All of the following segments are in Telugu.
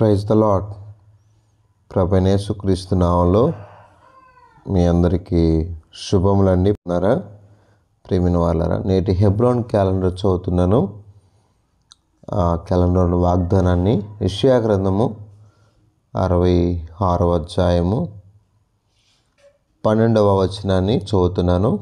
ప్రైజ్ ద లాడ్ ప్రభనేసు క్రీస్తు నామంలో మీ అందరికీ శుభములండి ఉన్నారా ప్రేమిన వాళ్ళరా నేటి హెబ్రోన్ క్యాలెండర్ చదువుతున్నాను ఆ క్యాలెండర్ వాగ్దానాన్ని ఇషయా గ్రంథము అరవై ఆరవ అధ్యాయము పన్నెండవ వచనాన్ని చదువుతున్నాను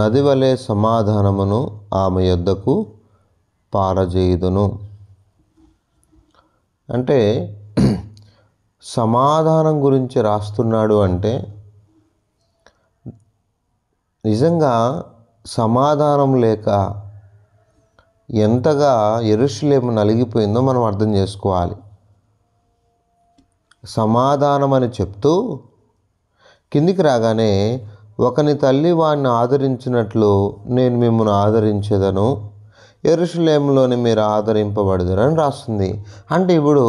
నది వలె సమాధానమును ఆమె యొద్దకు పారజేయుదును అంటే సమాధానం గురించి రాస్తున్నాడు అంటే నిజంగా సమాధానం లేక ఎంతగా ఎరుషులేము నలిగిపోయిందో మనం అర్థం చేసుకోవాలి సమాధానం అని చెప్తూ కిందికి రాగానే ఒకని తల్లి వాడిని ఆదరించినట్లు నేను మిమ్మల్ని ఆదరించేదను ఎరుషులేములోని మీరు ఆదరింపబడదురని రాస్తుంది అంటే ఇప్పుడు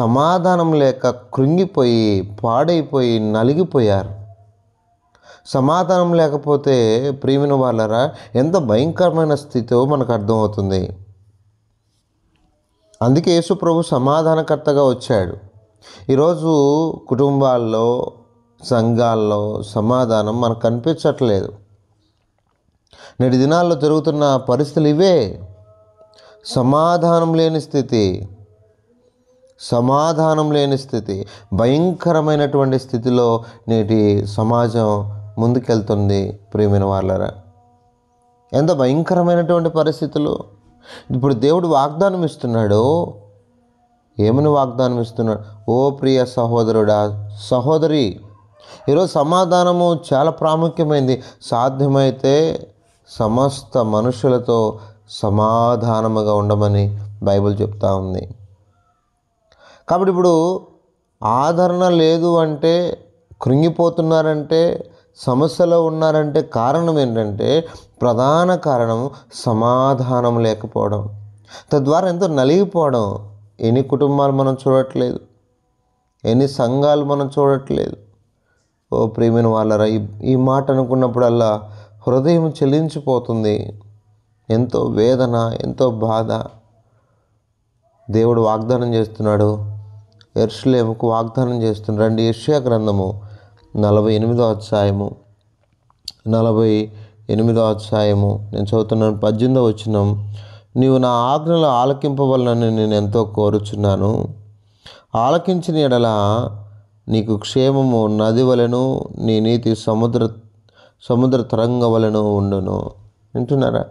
సమాధానం లేక కృంగిపోయి పాడైపోయి నలిగిపోయారు సమాధానం లేకపోతే ప్రేమిన వాళ్ళరా ఎంత భయంకరమైన స్థితో మనకు అర్థమవుతుంది అందుకే యేసుప్రభు సమాధానకర్తగా వచ్చాడు ఈరోజు కుటుంబాల్లో సంఘాల్లో సమాధానం మనకు కనిపించట్లేదు నేటి దినాల్లో జరుగుతున్న పరిస్థితులు ఇవే సమాధానం లేని స్థితి సమాధానం లేని స్థితి భయంకరమైనటువంటి స్థితిలో నేటి సమాజం ముందుకెళ్తుంది ప్రేమిన వాళ్ళరా ఎంత భయంకరమైనటువంటి పరిస్థితులు ఇప్పుడు దేవుడు వాగ్దానం ఇస్తున్నాడు ఏమని వాగ్దానం ఇస్తున్నాడు ఓ ప్రియ సహోదరుడా సహోదరి ఈరోజు సమాధానము చాలా ప్రాముఖ్యమైంది సాధ్యమైతే సమస్త మనుషులతో సమాధానముగా ఉండమని బైబిల్ చెప్తా ఉంది కాబట్టి ఇప్పుడు ఆదరణ లేదు అంటే కృంగిపోతున్నారంటే సమస్యలో ఉన్నారంటే కారణం ఏంటంటే ప్రధాన కారణం సమాధానం లేకపోవడం తద్వారా ఎంతో నలిగిపోవడం ఎన్ని కుటుంబాలు మనం చూడట్లేదు ఎన్ని సంఘాలు మనం చూడట్లేదు ఓ ప్రేమిన వాళ్ళరా ఈ మాట అనుకున్నప్పుడల్లా హృదయం చెలించిపోతుంది ఎంతో వేదన ఎంతో బాధ దేవుడు వాగ్దానం చేస్తున్నాడు ఎర్షులేముకు వాగ్దానం చేస్తున్నాడు రండి యష్యా గ్రంథము నలభై ఎనిమిదో అధ్యాయము నలభై ఎనిమిదో అధ్యాయము నేను చదువుతున్నాను పద్దెనిమిదో వచ్చిన నీవు నా ఆజ్ఞలు ఆలకింపవలనని నేను ఎంతో కోరుచున్నాను ఆలకించిన ఎడల నీకు క్షేమము నది వలెను నీ నీతి సముద్ర సముద్ర తరంగ వలన ఉండును వింటున్నారా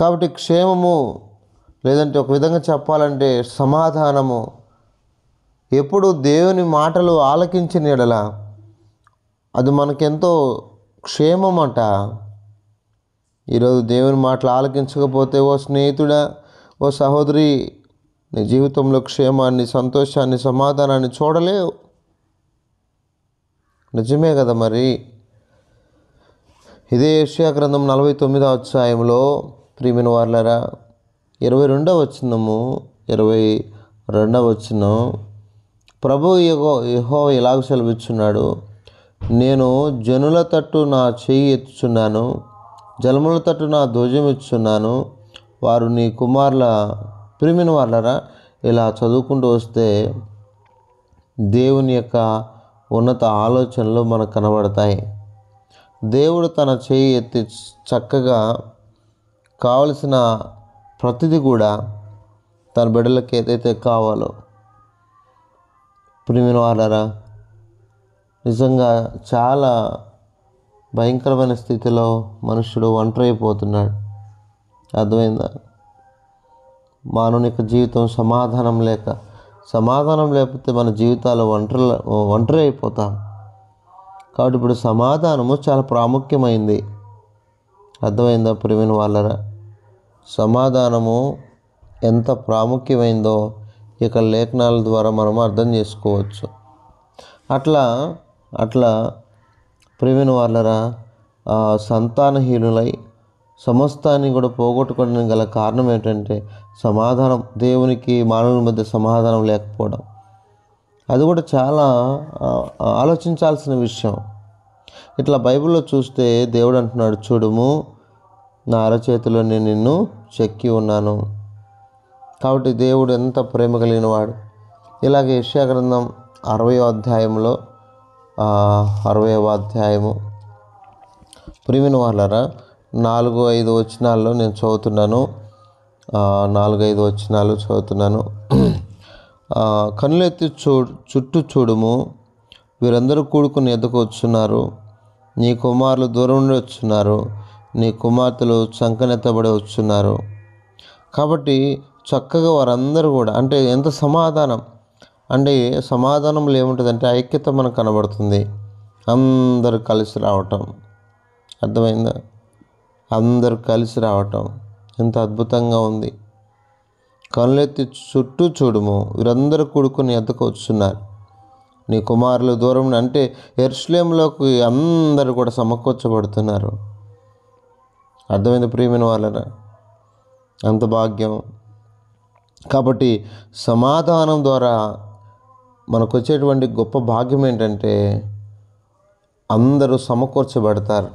కాబట్టి క్షేమము లేదంటే ఒక విధంగా చెప్పాలంటే సమాధానము ఎప్పుడు దేవుని మాటలు ఆలకించిన ఎడల అది మనకెంతో క్షేమం అంట ఈరోజు దేవుని మాటలు ఆలకించకపోతే ఓ స్నేహితుడా ఓ సహోదరి నీ జీవితంలో క్షేమాన్ని సంతోషాన్ని సమాధానాన్ని చూడలేవు నిజమే కదా మరి ఇదే ఏషియా గ్రంథం నలభై తొమ్మిదో అధ్యాయంలో ప్రియమైన వార్లరా ఇరవై రెండవ వచ్చినము ఇరవై రెండవ వచ్చిన ప్రభు యహో యహో ఇలాగ సెలవిచ్చున్నాడు నేను జనుల తట్టు నా చెయ్యి ఎత్తుచున్నాను జలముల తట్టు నా ధ్వజం ఇచ్చున్నాను వారు నీ కుమారుల ప్రిమిన వాళ్ళరా ఇలా చదువుకుంటూ వస్తే దేవుని యొక్క ఉన్నత ఆలోచనలు మనకు కనబడతాయి దేవుడు తన చేయి ఎత్తి చక్కగా కావలసిన ప్రతిదీ కూడా తన బిడ్డలకి ఏదైతే కావాలో ప్రిమిన వాళ్ళరా నిజంగా చాలా భయంకరమైన స్థితిలో మనుషుడు ఒంటరైపోతున్నాడు అర్థమైందా మానవునిక జీవితం సమాధానం లేక సమాధానం లేకపోతే మన జీవితాలు ఒంటరి ఒంటరి అయిపోతాం కాబట్టి ఇప్పుడు సమాధానము చాలా ప్రాముఖ్యమైంది అర్థమైందా ప్రవీణ్ వాళ్ళరా సమాధానము ఎంత ప్రాముఖ్యమైందో ఇక లేఖనాల ద్వారా మనం అర్థం చేసుకోవచ్చు అట్లా అట్లా ప్రవీణ్ వాళ్ళరా సంతానహీనులై సమస్తాన్ని కూడా పోగొట్టుకోవడానికి గల కారణం ఏంటంటే సమాధానం దేవునికి మానవుల మధ్య సమాధానం లేకపోవడం అది కూడా చాలా ఆలోచించాల్సిన విషయం ఇట్లా బైబిల్లో చూస్తే దేవుడు అంటున్నాడు చూడము నా అరచేతిలో నేను నిన్ను చెక్కి ఉన్నాను కాబట్టి దేవుడు ఎంత ప్రేమ కలిగిన వాడు ఇలాగే గ్రంథం అరవై అధ్యాయంలో అరవై అధ్యాయము ప్రిమిన వాళ్ళరా నాలుగు ఐదు వచనాల్లో నేను చదువుతున్నాను నాలుగు ఐదు వచనాలు చదువుతున్నాను కనులెత్తి చూ చుట్టూ చూడుము వీరందరూ కూడుకుని ఎద్దకు వచ్చున్నారు నీ కుమారులు దూరం నుండి వచ్చున్నారు నీ కుమార్తెలు చంకనెత్తబడి వచ్చున్నారు కాబట్టి చక్కగా వారందరూ కూడా అంటే ఎంత సమాధానం అంటే సమాధానంలో అంటే ఐక్యత మనకు కనబడుతుంది అందరూ కలిసి రావటం అర్థమైందా అందరూ కలిసి రావటం ఎంత అద్భుతంగా ఉంది కళ్ళెత్తి చుట్టూ చూడుము వీరందరూ కూడుకుని ఎద్దకు వచ్చున్నారు నీ కుమారులు దూరం అంటే ఎర్స్లేంలోకి అందరూ కూడా సమకూర్చబడుతున్నారు అర్థమైంది ప్రియమైన వాళ్ళ అంత భాగ్యం కాబట్టి సమాధానం ద్వారా మనకు వచ్చేటువంటి గొప్ప భాగ్యం ఏంటంటే అందరూ సమకూర్చబడతారు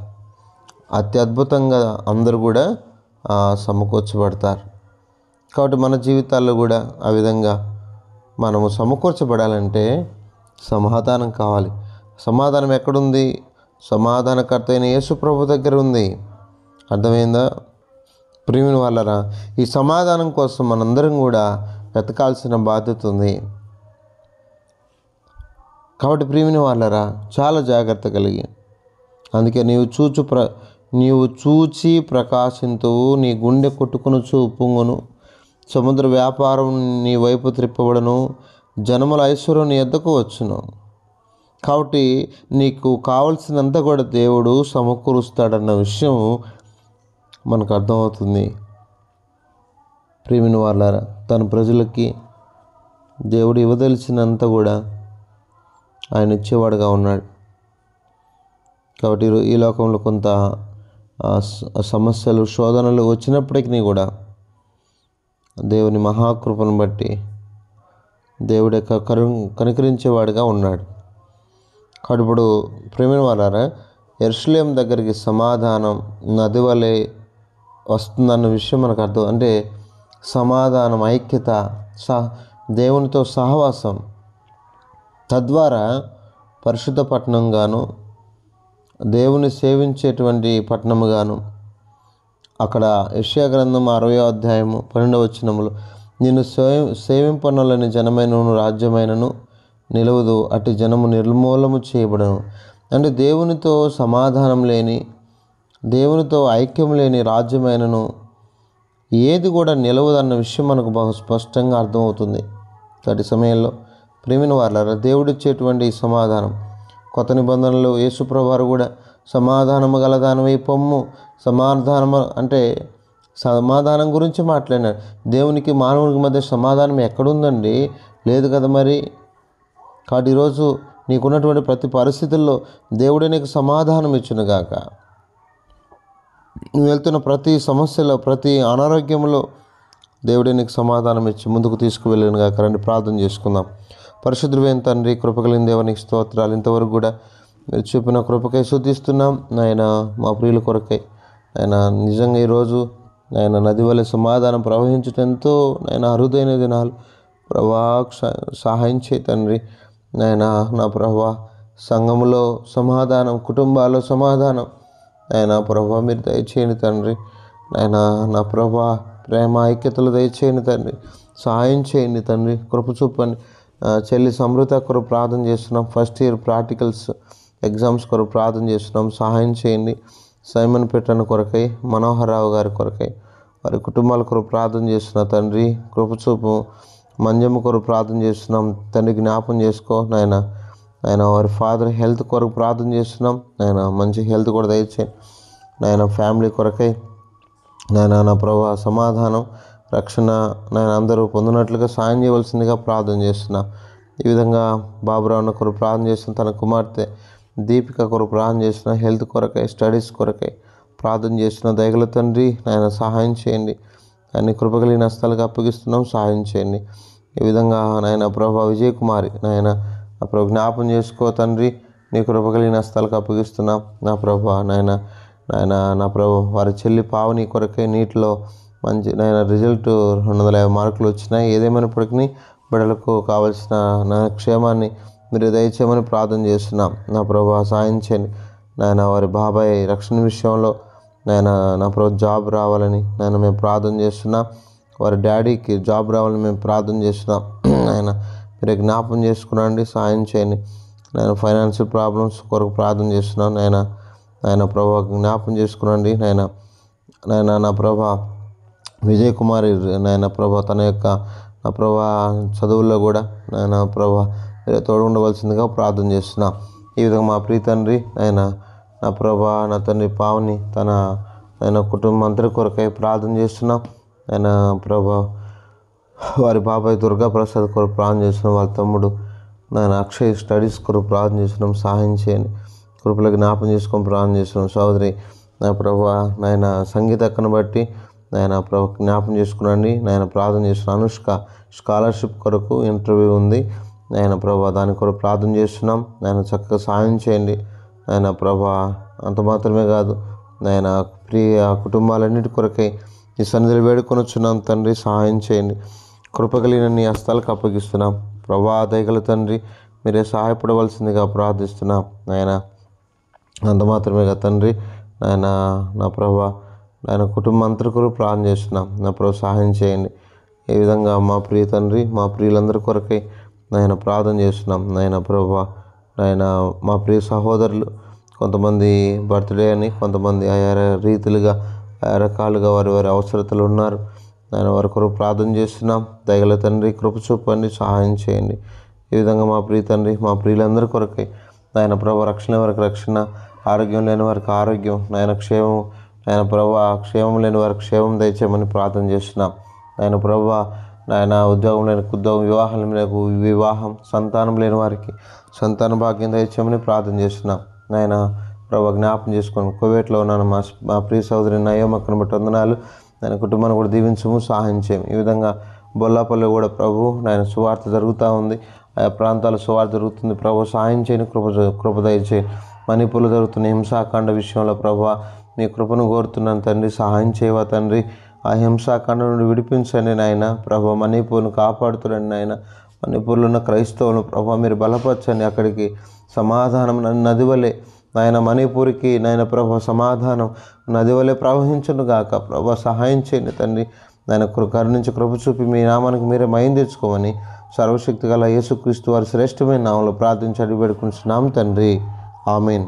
అత్యద్భుతంగా అందరూ కూడా సమకూర్చబడతారు కాబట్టి మన జీవితాల్లో కూడా ఆ విధంగా మనము సమకూర్చబడాలంటే సమాధానం కావాలి సమాధానం ఎక్కడుంది సమాధానకర్త అయిన ప్రభు దగ్గర ఉంది అర్థమైందా ప్రేమిని వాళ్ళరా ఈ సమాధానం కోసం మనందరం కూడా వెతకాల్సిన బాధ్యత ఉంది కాబట్టి ప్రేమిని వాళ్ళరా చాలా జాగ్రత్త కలిగి అందుకే నీవు చూచు ప్ర నీవు చూచి ప్రకాశింతువు నీ గుండె కొట్టుకును చూ పొంగును సముద్ర వ్యాపారం నీ వైపు త్రిప్పబడను జనముల ఐశ్వర్యం నీ ఎద్దకు వచ్చును కాబట్టి నీకు కావలసినంత కూడా దేవుడు సమకూరుస్తాడన్న విషయం మనకు అర్థమవుతుంది ప్రేమిని వాళ్ళారా తన ప్రజలకి దేవుడు ఇవ్వదలిచినంత కూడా ఆయన ఇచ్చేవాడుగా ఉన్నాడు కాబట్టి ఈ లోకంలో కొంత సమస్యలు శోధనలు వచ్చినప్పటికీ కూడా దేవుని మహాకృపను బట్టి దేవుడు యొక్క కరు కనికరించేవాడిగా ఉన్నాడు కడుపుడు ఇప్పుడు ప్రేమిన వారారా దగ్గరికి సమాధానం నది వలె వస్తుందన్న విషయం మనకు అర్థం అంటే సమాధానం ఐక్యత సహ దేవునితో సహవాసం తద్వారా పరిశుద్ధ పట్టణంగాను దేవుని సేవించేటువంటి పట్టణముగాను అక్కడ యెషయా గ్రంథం అరవయో అధ్యాయము పన్నెండవ వచనములు నేను స్వయం సేవింపనులని జనమైనను రాజ్యమైనను నిలవదు అటు జనము నిర్మూలము చేయబడను అంటే దేవునితో సమాధానం లేని దేవునితో ఐక్యం లేని రాజ్యమైనను ఏది కూడా నిలవదన్న విషయం మనకు బహు స్పష్టంగా అర్థమవుతుంది తటి సమయంలో ప్రేమిన వాళ్ళ దేవుడిచ్చేటువంటి సమాధానం కొత్త నిబంధనలు యేసుప్రభారు కూడా సమాధానము గల పొమ్ము సమాధానము అంటే సమాధానం గురించి మాట్లాడినారు దేవునికి మానవునికి మధ్య సమాధానం ఎక్కడుందండి లేదు కదా మరి కాబట్టి ఈరోజు నీకున్నటువంటి ప్రతి పరిస్థితుల్లో దేవుడే నీకు సమాధానం ఇచ్చునుగాక నువ్వు వెళ్తున్న ప్రతి సమస్యలో ప్రతి అనారోగ్యంలో దేవుడే నీకు సమాధానం ఇచ్చి ముందుకు తీసుకువెళ్ళను కాక రండి ప్రార్థన చేసుకుందాం పరిశుద్ధులైన తండ్రి కృపగలిగిన దేవునికి స్తోత్రాలు ఇంతవరకు కూడా మీరు చూపిన కృపకై శుద్ధిస్తున్నాం నాయన మా ప్రియుల కొరకై ఆయన నిజంగా ఈరోజు నాయన నది వల్ల సమాధానం ప్రవహించటంతో నాయన అరుదైన దినాలు ప్రభా సహాయం చేయి తండ్రి నాయన నా ప్రభా సంఘంలో సమాధానం కుటుంబాల్లో సమాధానం నాయన ప్రభా మీరు దయచేయని తండ్రి నాయన నా ప్రభా ప్రేమ ఐక్యతలు దయచేయండి తండ్రి సహాయం చేయండి తండ్రి కృప చూపండి చెల్లి సమృత కొరకు ప్రార్థన చేస్తున్నాం ఫస్ట్ ఇయర్ ప్రాక్టికల్స్ ఎగ్జామ్స్ కొరకు ప్రార్థన చేస్తున్నాం సహాయం చేయండి సైమన్ పెట్టను కొరకై మనోహరరావు గారి కొరకై వారి కుటుంబాల కొరకు ప్రార్థన చేస్తున్న తండ్రి కృపచూపు మంజమ్మ కొరకు ప్రార్థన చేస్తున్నాం తండ్రి జ్ఞాపం చేసుకో నాయన ఆయన వారి ఫాదర్ హెల్త్ కొరకు ప్రార్థన చేస్తున్నాం ఆయన మంచి హెల్త్ కూడా దయచేయండి నాయన ఫ్యామిలీ కొరకై నాయన నా ప్రభా సమాధానం రక్షణ నాయన అందరూ పొందినట్లుగా సాయం చేయవలసిందిగా ప్రార్థన చేస్తున్నా ఈ విధంగా బాబురావు కొరకు ప్రార్థన చేస్తున్న తన కుమార్తె దీపిక కొరకు ప్రార్థన చేసిన హెల్త్ కొరకై స్టడీస్ కొరకై ప్రార్థన చేస్తున్న దయగల తండ్రి ఆయన సహాయం చేయండి ఆయన కృపగలిగిన స్థలకు అప్పగిస్తున్నాం సహాయం చేయండి ఈ విధంగా నాయన ప్రభా విజయ్ కుమారి నాయన నా ప్రభు జ్ఞాపం చేసుకో తండ్రి నీ కృపగలిగిన స్థలకు అప్పగిస్తున్నాం నా ప్రభా నాయన నాయన నా ప్రభు వారి చెల్లి పావుని కొరకే నీటిలో మంచి నాయన రిజల్ట్ రెండు వందల యాభై మార్కులు వచ్చినాయి ఏదేమైనప్పటికీ బిడ్డలకు కావలసిన నా క్షేమాన్ని మీరు దయచేయమని ప్రార్థన చేస్తున్నాం నా ప్రభా సాయం చేయండి నాయన వారి బాబాయ్ రక్షణ విషయంలో నాయన నా ప్రభు జాబ్ రావాలని నేను మేము ప్రార్థన చేస్తున్నాం వారి డాడీకి జాబ్ రావాలని మేము ప్రార్థన చేస్తున్నాం ఆయన మీరు జ్ఞాపం చేసుకున్నాండి సాయం చేయండి నేను ఫైనాన్షియల్ ప్రాబ్లమ్స్ కొరకు ప్రార్థన చేస్తున్నాను నాయన ఆయన ప్రభా జ్ఞాపం చేసుకునండి నాయన నాయన నా ప్రభా విజయ్ కుమార్ నాయన ప్రభా తన యొక్క నా ప్రభా చదువుల్లో కూడా నాయన ప్రభా తోడు ఉండవలసిందిగా ప్రార్థన చేస్తున్నా ఈ విధంగా మా ప్రియ తండ్రి ఆయన నా ప్రభా నా తండ్రి పావుని తన ఆయన కుటుంబం అందరి కొరకై ప్రార్థన చేస్తున్నా ఆయన ప్రభా వారి బాబాయ్ దుర్గా ప్రసాద్ కొరకు ప్రార్థన చేస్తున్నాం వాళ్ళ తమ్ముడు నాయన అక్షయ్ స్టడీస్ కొరకు ప్రార్థన చేస్తున్నాం సహాయం చేయండి కృపలో జ్ఞాపం చేసుకొని ప్రార్థన చేస్తున్నాం సోదరి నా ప్రభా నాయన సంగీత అక్కను బట్టి నాయన ప్రభు జ్ఞాపం చేసుకునండి నాయన ప్రార్థన చేస్తున్నాను అనుష్క స్కాలర్షిప్ కొరకు ఇంటర్వ్యూ ఉంది నాయన ప్రభా దాని కొరకు ప్రార్థన చేస్తున్నాం నాయన చక్కగా సాయం చేయండి నాయన ప్రభా అంత మాత్రమే కాదు నాయన ప్రియ కుటుంబాలన్నిటి కొరకై ఈ సన్నిధిలో వచ్చున్నాం తండ్రి సహాయం చేయండి కృపగలిగిన నీ హస్తాలకు అప్పగిస్తున్నాం ప్రభా దయగల తండ్రి మీరే సహాయపడవలసిందిగా ప్రార్థిస్తున్నాం నాయన అంత మాత్రమేగా తండ్రి నాయన నా ప్రభా నాయన కుటుంబం అంతటి కొరకు ప్రార్థన చేస్తున్నాం నా ప్రభు సహాయం చేయండి ఏ విధంగా మా ప్రియ తండ్రి మా ప్రియులందరి కొరకై నాయన ప్రార్థన చేస్తున్నాం నాయన ప్రభా నాయన మా ప్రియ సహోదరులు కొంతమంది బర్త్డే అని కొంతమంది ఆయా రీతులుగా ఆయా రకాలుగా వారి వారి అవసరతలు ఉన్నారు నాయన వారి కొరకు ప్రార్థన చేస్తున్నాం దయగల తండ్రి కృప చూపండి సహాయం చేయండి ఈ విధంగా మా ప్రియ తండ్రి మా ప్రియులందరి కొరకై నాయన ప్రభు రక్షణ వారికి రక్షణ ఆరోగ్యం లేని వారికి ఆరోగ్యం నాయన క్షేమం నాయన ప్రభు క్షేమం లేని వారికి క్షేమం దయచేయమని ప్రార్థన చేస్తున్నాం నాయన ప్రభు నాయన ఉద్యోగం లేని ఉద్యోగం వివాహం లేకు వివాహం సంతానం లేని వారికి సంతాన భాగ్యం దయచేయమని ప్రార్థన చేస్తున్నాం నాయన ప్రభా జ్ఞాపం చేసుకోండి కువేట్లో ఉన్నాను మా మా ప్రియ సోదరి నయోమక్కను బట్టి వందనాలు నేను కుటుంబాన్ని కూడా దీవించము సహాయం చేయం ఈ విధంగా బొల్లాపల్లి కూడా ప్రభు నాయన సువార్త జరుగుతూ ఉంది ఆయా ప్రాంతాల సువార్త జరుగుతుంది ప్రభు సహాయం చేయని కృప కృప చేయండి మణిపూర్లో జరుగుతున్న హింసాకాండ విషయంలో ప్రభు మీ కృపను కోరుతున్నాను తండ్రి సహాయం చేయవా తండ్రి ఆ హింసాకాండ నుండి విడిపించండి నాయన ప్రభా మణిపూర్ను కాపాడుతుడండి నాయన మణిపూర్లో ఉన్న క్రైస్తవులను ప్రభా మీరు బలపరచండి అక్కడికి సమాధానం నది వలె నాయన మణిపూర్కి నాయన ప్రభ సమాధానం నది వలె ప్రవహించను గాక ప్రభా సహాయం చేయండి తండ్రి నాయన కరుణించి కృప చూపి మీ నామానికి మీరే మయం తెచ్చుకోమని సర్వశక్తి గల యేసుక్రీస్తు వారి శ్రేష్టమైన నామంలో ప్రార్థించి అడిగి పెడుకుంటున్నాం తండ్రి ఆమెన్